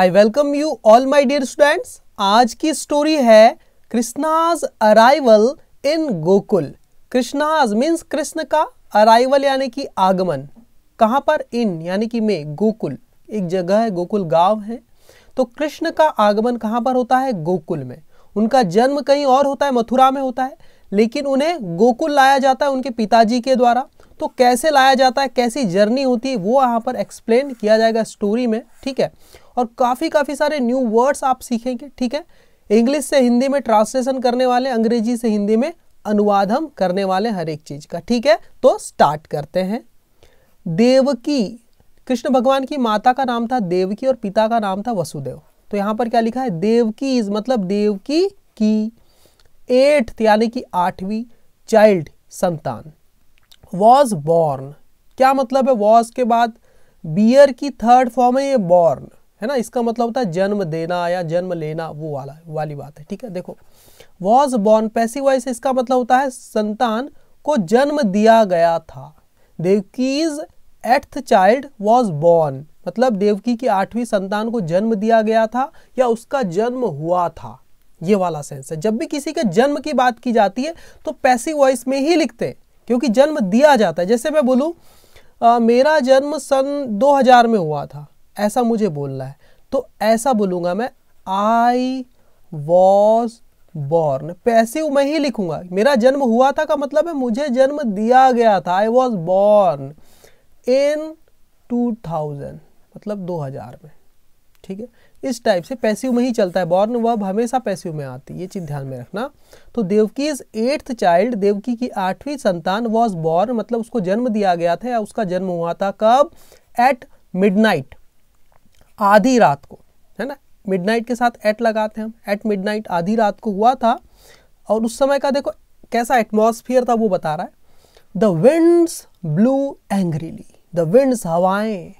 I welcome you all my dear students आज की story है Krishna's arrival in Gokul Krishna's means Krishna का अराइवल यानी कि आगमन कहाँ पर इन यानी कि में गोकुल एक जगह है गोकुल गांव है तो कृष्ण का आगमन कहाँ पर होता है गोकुल में उनका जन्म कहीं और होता है मथुरा में होता है लेकिन उन्हें गोकुल लाया जाता है उनके पिताजी के द्वारा तो कैसे लाया जाता है कैसी जर्नी होती है वो यहाँ पर एक्सप्लेन किया जाएगा स्टोरी में ठीक है और काफ़ी काफ़ी सारे न्यू वर्ड्स आप सीखेंगे ठीक है इंग्लिश से हिंदी में ट्रांसलेशन करने वाले अंग्रेजी से हिंदी में अनुवाद हम करने वाले हर एक चीज़ का ठीक है तो स्टार्ट करते हैं देवकी कृष्ण भगवान की माता का नाम था देवकी और पिता का नाम था वसुदेव तो यहां पर क्या लिखा है देवकी इज मतलब देवकी की एट्थ यानी कि आठवीं चाइल्ड संतान वॉज बॉर्न क्या मतलब है वॉज के बाद बियर की थर्ड फॉर्म है ये बॉर्न है ना इसका मतलब होता है जन्म देना या जन्म लेना वो वाला वाली बात है ठीक है देखो वॉज बॉर्न पैसी वॉइस इसका मतलब होता है संतान को जन्म दिया गया था Devaki's eighth child was born मतलब देवकी की आठवीं संतान को जन्म दिया गया था या उसका जन्म हुआ था ये वाला सेंस है जब भी किसी के जन्म की बात की जाती है तो पैसी वॉइस में ही लिखते हैं क्योंकि जन्म दिया जाता है जैसे मैं बोलूँ मेरा जन्म सन 2000 में हुआ था ऐसा मुझे बोलना है तो ऐसा बोलूँगा मैं आई वॉज बॉर्न पैसे मैं ही लिखूंगा मेरा जन्म हुआ था का मतलब है मुझे जन्म दिया गया था आई वॉज बॉर्न इन 2000 मतलब 2000 में ठीक है इस टाइप से पैसिव में ही चलता है बॉर्न वर्ब हमेशा पैसिव में आती है ये चीज़ ध्यान में रखना तो Devaki is eighth child Devaki की आठवीं संतान वॉज बॉर्न मतलब उसको जन्म दिया गया था या उसका जन्म हुआ था कब एट मिडनाइट आधी रात को है ना मिडनाइट के साथ एट लगाते हैं हम एट मिडनाइट आधी रात को हुआ था और उस समय का देखो कैसा एटमोसफियर था वो बता रहा है the winds blew angrily the winds हवाएं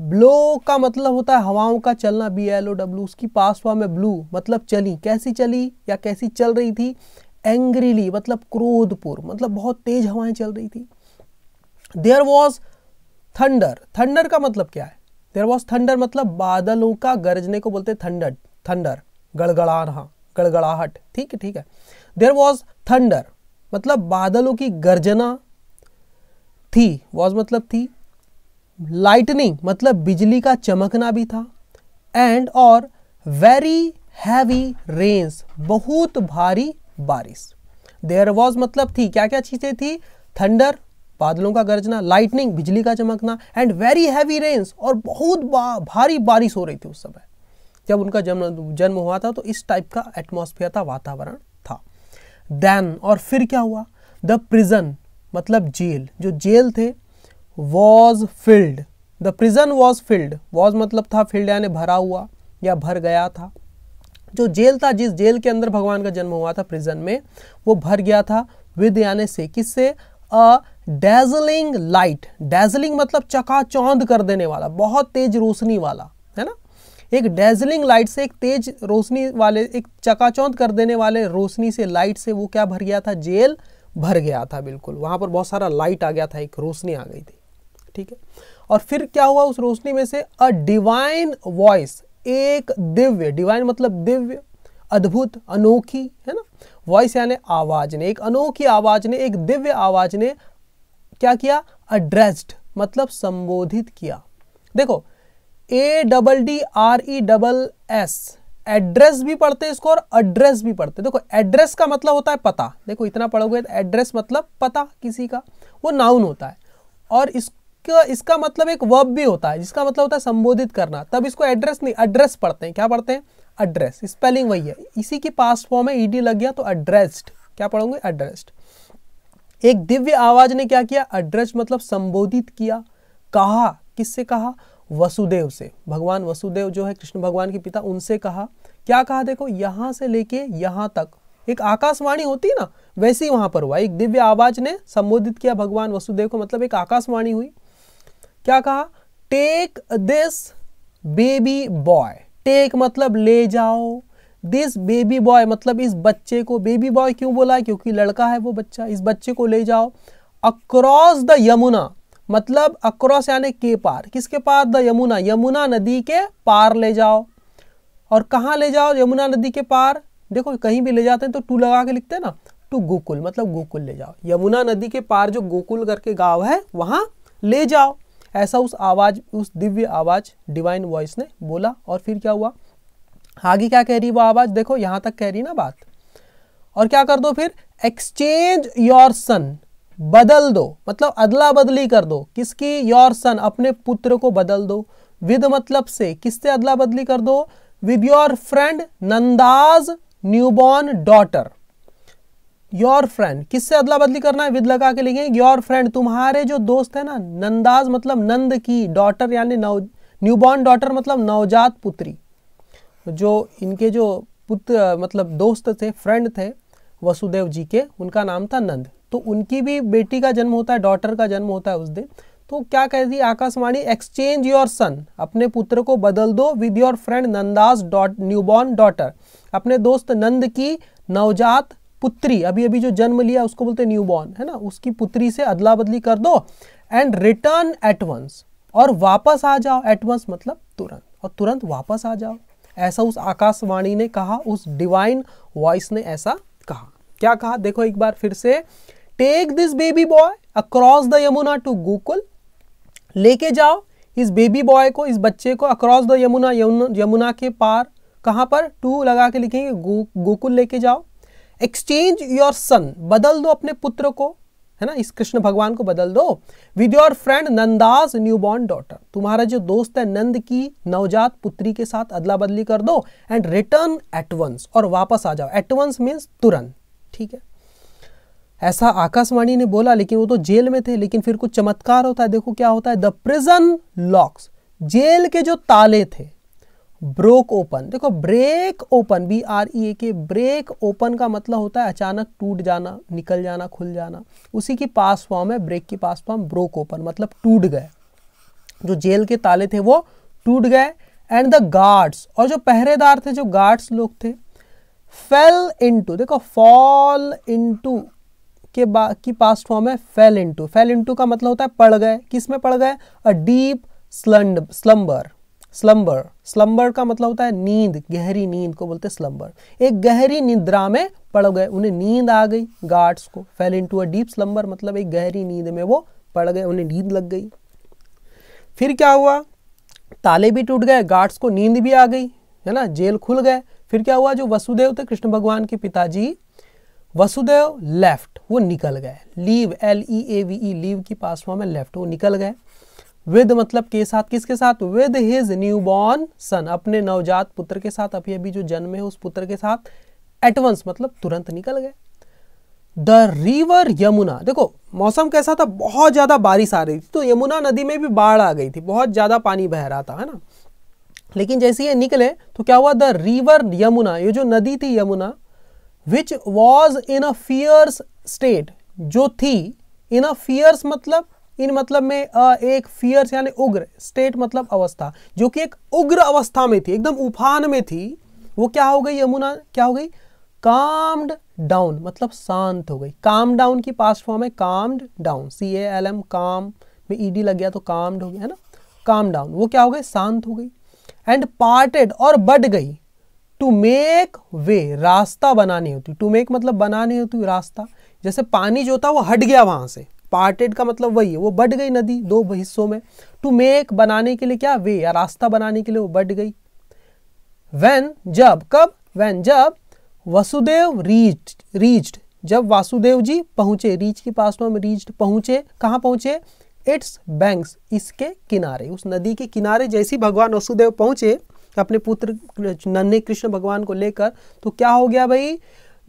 ब्लो का मतलब होता है हवाओं का चलना बी एल ओ डब्ल्यू उसकी पास हुआ में ब्लू मतलब चली कैसी चली या कैसी चल रही थी एंग्रीली मतलब क्रोधपुर मतलब बहुत तेज हवाएं चल रही थी देयर वॉज थंडर थंडर का मतलब क्या है देयर वॉज थंडर मतलब बादलों का गरजने को बोलते थंडर थंडर रहा गड़गड़ाहट ठीक है ठीक है देयर वॉज थंडर मतलब बादलों की गर्जना थी वॉज मतलब थी लाइटनिंग मतलब बिजली का चमकना भी था एंड और वेरी हैवी रेन्स बहुत भारी बारिश देयर वॉज मतलब थी क्या क्या चीज़ें थी थंडर बादलों का गरजना लाइटनिंग बिजली का चमकना एंड वेरी हैवी रेन्स और बहुत भारी बारिश हो रही थी उस समय जब उनका जन्म जन्म हुआ था तो इस टाइप का एटमॉस्फेयर था वातावरण था देन और फिर क्या हुआ द प्रिजन मतलब जेल जो जेल थे was filled the prison was filled was मतलब था फिल्ड यानी भरा हुआ या भर गया था जो जेल था जिस जेल के अंदर भगवान का जन्म हुआ था प्रिजन में वो भर गया था विद यानी से किससे अ डेजलिंग लाइट डेजलिंग मतलब चकाचौंध कर देने वाला बहुत तेज रोशनी वाला है ना एक डेजलिंग लाइट से एक तेज रोशनी वाले एक चकाचौंध कर देने वाले रोशनी से लाइट से वो क्या भर गया था जेल भर गया था बिल्कुल वहां पर बहुत सारा लाइट आ गया था एक रोशनी आ गई थी ठीक है और फिर क्या हुआ उस रोशनी में से अ डिवाइन वॉइस एक दिव्य डिवाइन मतलब दिव्य अद्भुत अनोखी है ना वॉइस यानी आवाज ने एक अनोखी आवाज ने एक दिव्य आवाज ने क्या किया अड्रेस्ड मतलब संबोधित किया देखो A double D R E double S address भी पढ़ते हैं इसको और एड्रेस भी पढ़ते देखो एड्रेस का मतलब होता है पता देखो इतना पढ़ोगे तो एड्रेस मतलब पता किसी का वो नाउन होता है और इस इसका इसका मतलब एक वर्ब भी होता है जिसका मतलब होता है संबोधित करना तब इसको एड्रेस नहीं एड्रेस पढ़ते हैं क्या पढ़ते हैं एड्रेस स्पेलिंग वही है इसी की पास फॉर्म है ईडी लग गया तो एड्रेस्ड क्या पढ़ोगे एड्रेस्ड एक दिव्य आवाज ने क्या किया एड्रेस मतलब संबोधित किया कहा किससे कहा वसुदेव से भगवान वसुदेव जो है कृष्ण भगवान के पिता उनसे कहा क्या कहा देखो यहां से लेके यहां तक एक आकाशवाणी होती है ना वैसी वहां पर हुआ एक दिव्य आवाज ने संबोधित किया भगवान वसुदेव को मतलब एक आकाशवाणी हुई क्या कहा take this baby boy take मतलब ले जाओ दिस बेबी बॉय मतलब इस बच्चे को बेबी बॉय क्यों बोला है क्योंकि लड़का है वो बच्चा इस बच्चे को ले जाओ अक्रॉस द यमुना मतलब अक्रॉस यानी के पार किसके पार द यमुना यमुना नदी के पार ले जाओ और कहाँ ले जाओ यमुना नदी के पार देखो कहीं भी ले जाते हैं तो टू लगा के लिखते हैं ना टू गोकुल मतलब गोकुल ले जाओ यमुना नदी के पार जो गोकुल करके गांव है वहाँ ले जाओ ऐसा उस आवाज़ उस दिव्य आवाज़ डिवाइन वॉइस ने बोला और फिर क्या हुआ आगे क्या कह रही वो आवाज़ देखो यहां तक कह रही ना बात और क्या कर दो फिर एक्सचेंज योर सन बदल दो मतलब अदला बदली कर दो किसकी योर सन अपने पुत्र को बदल दो विद मतलब से किससे अदला बदली कर दो with your friend Nanda's newborn daughter your friend किससे अदला बदली करना है विद लगा के लिखेंगे योर फ्रेंड तुम्हारे जो दोस्त है ना नंदाज मतलब नंद की डॉटर यानी नव न्यूबॉर्न डॉटर मतलब नवजात पुत्री जो इनके जो पुत्र मतलब दोस्त थे फ्रेंड थे वसुदेव जी के उनका नाम था नंद तो उनकी भी बेटी का जन्म होता है डॉटर का जन्म होता है उस दिन तो क्या कहती आकाशवाणी एक्सचेंज योर सन अपने पुत्र को बदल दो with your friend Nanda's dot newborn daughter अपने दोस्त नंद की नवजात पुत्री अभी अभी जो जन्म लिया उसको बोलते हैं बॉर्न है ना उसकी पुत्री से अदला बदली कर दो एंड रिटर्न एट वंस और वापस आ जाओ एट वंस मतलब तुरंत और तुरंत वापस आ जाओ ऐसा उस आकाशवाणी ने कहा उस डिवाइन वॉइस ने ऐसा कहा क्या कहा देखो एक बार फिर से take this baby boy across the Yamuna to Gokul लेके जाओ इस बेबी बॉय को इस बच्चे को अक्रॉस द यमुना यमुना के पार कहाँ पर टू लगा के लिखेंगे गो, गोकुल लेके जाओ एक्सचेंज योर सन बदल दो अपने पुत्र को है ना इस कृष्ण भगवान को बदल दो with your friend Nanda's newborn daughter तुम्हारा जो दोस्त है नंद की नवजात पुत्री के साथ अदला बदली कर दो एंड रिटर्न एट वंस और वापस आ जाओ एट वंस मीन्स तुरंत ठीक है ऐसा आकाशवाणी ने बोला लेकिन वो तो जेल में थे लेकिन फिर कुछ चमत्कार होता है देखो क्या होता है द प्रिजन लॉक्स जेल के जो ताले थे ब्रोक ओपन देखो break open B R E A K break open का मतलब होता है अचानक टूट जाना निकल जाना खुल जाना उसी की पास फॉर्म है ब्रेक की पास फॉर्म ब्रोक ओपन मतलब टूट गए जो जेल के ताले थे वो टूट गए एंड द गार्ड्स और जो पहरेदार थे जो गार्ड्स लोग थे फेल इनटू देखो फॉल इनटू के बा की पास फॉर्म है फेल इनटू फेल इनटू का मतलब होता है पड़ गए किस में पड़ गए अ डीप स्लंड स्लम्बर स्लम्बर स्लम्बर का मतलब होता है नींद गहरी नींद को बोलते स्लम्बर एक गहरी निद्रा में पड़ गए उन्हें नींद आ गई गार्ड्स को fell into a deep slumber मतलब एक गहरी नींद में वो पड़ गए उन्हें नींद लग गई फिर क्या हुआ ताले भी टूट गए गार्ड्स को नींद भी आ गई है ना जेल खुल गए फिर क्या हुआ जो वसुदेव थे कृष्ण भगवान के पिताजी वसुदेव लेफ्ट वो निकल गए leave L E A V E leave की पासवा में लेफ्ट वो निकल गए विद मतलब के साथ किसके साथ with his newborn son अपने नवजात पुत्र के साथ अभी अभी जो जन्म है उस पुत्र के साथ एटवंस मतलब तुरंत निकल गए द रिवर यमुना देखो मौसम कैसा था बहुत ज़्यादा बारिश आ रही थी तो यमुना नदी में भी बाढ़ आ गई थी बहुत ज़्यादा पानी बह रहा था है ना लेकिन जैसे ये निकले तो क्या हुआ द रिवर यमुना ये जो नदी थी Yamuna which was in a fierce state जो थी इन अ फियर्स मतलब इन मतलब में एक फियर्स यानी उग्र स्टेट मतलब अवस्था जो कि एक उग्र अवस्था में थी एकदम उफान में थी वो क्या हो गई यमुना क्या हो गई काम्ड डाउन मतलब शांत हो गई काम डाउन की पास्ट फॉर्म है calmed down C A L M calm में ईडी e लग गया तो काम्ड हो गया है ना काम डाउन वो क्या हो गई शांत हो गई एंड पार्टेड और बढ़ गई टू मेक वे रास्ता बनानी होती टू मेक मतलब बनानी होती रास्ता जैसे पानी जो है वो हट गया वहां से पार्टेड का मतलब वही है वो बढ़ गई नदी दो हिस्सों में टू मेक बनाने के लिए क्या वे या रास्ता बनाने के लिए वो बढ़ गई वैन जब कब वैन जब वसुदेव रीच रीच्ड जब वासुदेव जी पहुंचे रीच की पास में रीच्ड पहुंचे कहाँ पहुंचे इट्स बैंक्स इसके किनारे उस नदी के किनारे जैसे भगवान वसुदेव पहुंचे अपने पुत्र नन्हे कृष्ण भगवान को लेकर तो क्या हो गया भाई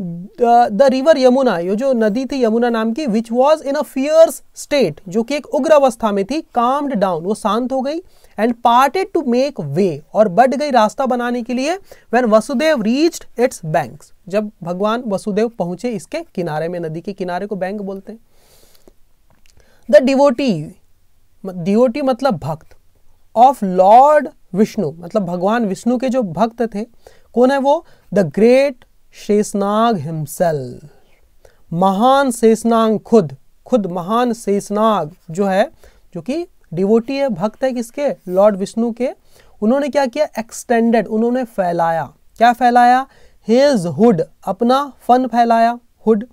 द रिवर यमुना ये जो नदी थी यमुना नाम की which was in a fierce state जो कि एक उग्र अवस्था में थी कामड डाउन वो शांत हो गई and parted to make way और बढ़ गई रास्ता बनाने के लिए when Vasudev reached its bank जब भगवान वसुदेव पहुंचे इसके किनारे में नदी के किनारे को बैंक बोलते हैं द डिवोटी डिवोटी मतलब भक्त ऑफ लॉर्ड विष्णु मतलब भगवान विष्णु के जो भक्त थे कौन है वो द ग्रेट शेषनाग हिमसेल महान शेषनाग खुद खुद महान शेषनाग जो है जो कि डिवोटी है भक्त है किसके लॉर्ड विष्णु के उन्होंने क्या किया एक्सटेंडेड उन्होंने फैलाया क्या फैलाया हेज हुड अपना फन फैलाया हुड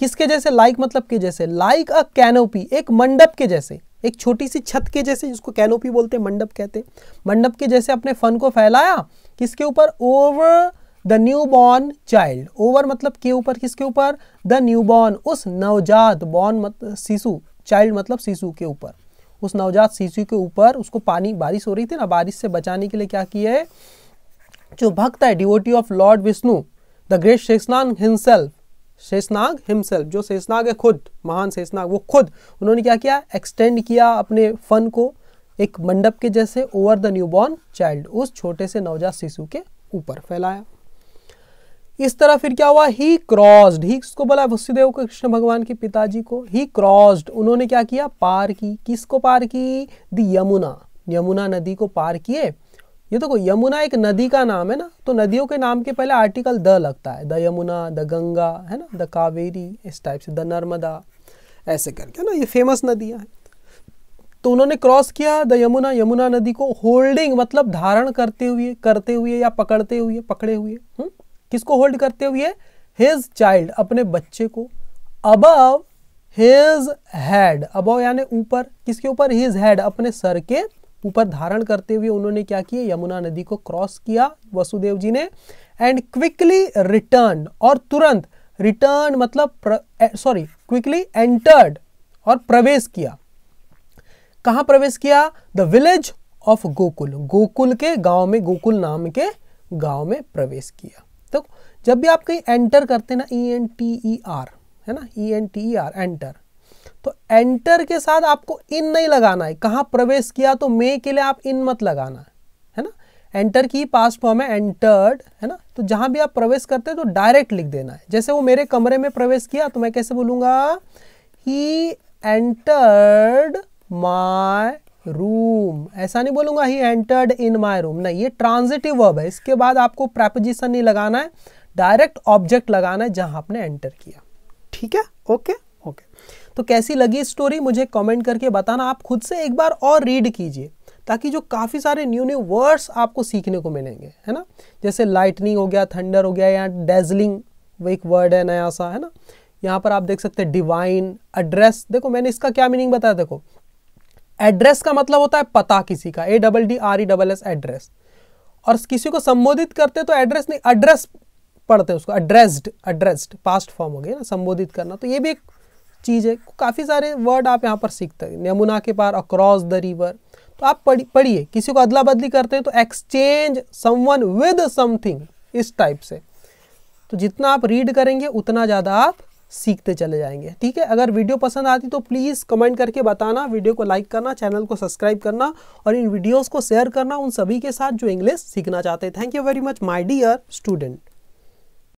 किसके जैसे लाइक मतलब के जैसे लाइक अ कैनोपी एक मंडप के जैसे एक छोटी सी छत के जैसे जिसको कैनोपी बोलते हैं मंडप कहते हैं मंडप के जैसे अपने फन को फैलाया किसके ऊपर over the newborn child over मतलब के ऊपर किसके ऊपर द न्यू बॉर्न उस नवजात बॉर्न मत शिशु चाइल्ड मतलब शिशु के ऊपर उस नवजात शिशु के ऊपर उसको पानी बारिश हो रही थी ना बारिश से बचाने के लिए क्या किया है जो भक्त है devotee of Lord Vishnu the great Sheshnag himself Sheshnag himself जो शेषनाग है खुद महान शेषनाग वो खुद उन्होंने क्या किया एक्सटेंड किया अपने फन को एक मंडप के जैसे over the newborn child उस छोटे से नवजात शिशु के ऊपर फैलाया इस तरह फिर क्या हुआ ही क्रॉस्ड ही किसको बोला वसुदेव को कृष्ण भगवान के पिताजी को ही क्रॉस्ड उन्होंने क्या किया पार की किसको पार की द यमुना यमुना नदी को पार किए ये देखो तो यमुना एक नदी का नाम है ना तो नदियों के नाम के पहले आर्टिकल द लगता है द यमुना द गंगा है ना द कावेरी इस टाइप से द नर्मदा ऐसे करके ना ये फेमस नदियाँ हैं तो उन्होंने क्रॉस किया द यमुना यमुना नदी को होल्डिंग मतलब धारण करते हुए करते हुए या पकड़ते हुए पकड़े हुए हुँ? हम्म? किसको होल्ड करते हुए हिज चाइल्ड अपने बच्चे को अबव हिज हैड अबव यानी ऊपर किसके ऊपर हिज हैड अपने सर के ऊपर धारण करते हुए उन्होंने क्या किया यमुना नदी को क्रॉस किया वसुदेव जी ने एंड क्विकली रिटर्न और तुरंत रिटर्न मतलब सॉरी क्विकली एंटर्ड और प्रवेश किया कहाँ प्रवेश किया the village of Gokul Gokul के गांव में गोकुल नाम के गांव में प्रवेश किया तो जब भी आप कहीं एंटर करते ना E N T E R है ना E N T E R enter तो एंटर के साथ आपको इन नहीं लगाना है कहाँ प्रवेश किया तो मे के लिए आप इन मत लगाना है ना एंटर की पास्ट फॉर्म है एंटर्ड है ना तो जहाँ भी आप प्रवेश करते हैं तो डायरेक्ट लिख देना है जैसे वो मेरे कमरे में प्रवेश किया तो मैं कैसे बोलूँगा ही एंटर्ड माई रूम ऐसा नहीं बोलूंगा he entered in my room नहीं ये ट्रांजिटिव वर्ब है इसके बाद आपको प्रेपोजिशन नहीं लगाना है डायरेक्ट ऑब्जेक्ट लगाना है जहां आपने एंटर किया ठीक है ओके ओके तो कैसी लगी स्टोरी मुझे कमेंट करके बताना आप खुद से एक बार और रीड कीजिए ताकि जो काफ़ी सारे न्यू न्यू वर्ड्स आपको सीखने को मिलेंगे है ना जैसे लाइटनिंग हो गया थंडर हो गया या डेजलिंग वो एक वर्ड है नया सा है ना यहाँ पर आप देख सकते हैं डिवाइन एड्रेस देखो मैंने इसका क्या मीनिंग बताया देखो एड्रेस का मतलब होता है पता किसी का A double D R E double S address और किसी को संबोधित करते तो एड्रेस नहीं एड्रेस पढ़ते हैं उसको एड्रेस्ड एड्रेस्ड पास्ट फॉर्म हो गया ना संबोधित करना तो ये भी एक चीज़ है काफ़ी सारे वर्ड आप यहाँ पर सीखते हैं यमुना के पार अक्रॉस द रिवर तो आप पढ़िए पढ़िए किसी को अदला बदली करते हैं तो एक्सचेंज समवन विद समथिंग इस टाइप से तो जितना आप रीड करेंगे उतना ज़्यादा आप सीखते चले जाएंगे ठीक है अगर वीडियो पसंद आती तो प्लीज़ कमेंट करके बताना वीडियो को लाइक करना चैनल को सब्सक्राइब करना और इन वीडियोज़ को शेयर करना उन सभी के साथ जो इंग्लिश सीखना चाहते हैं thank you very much my dear student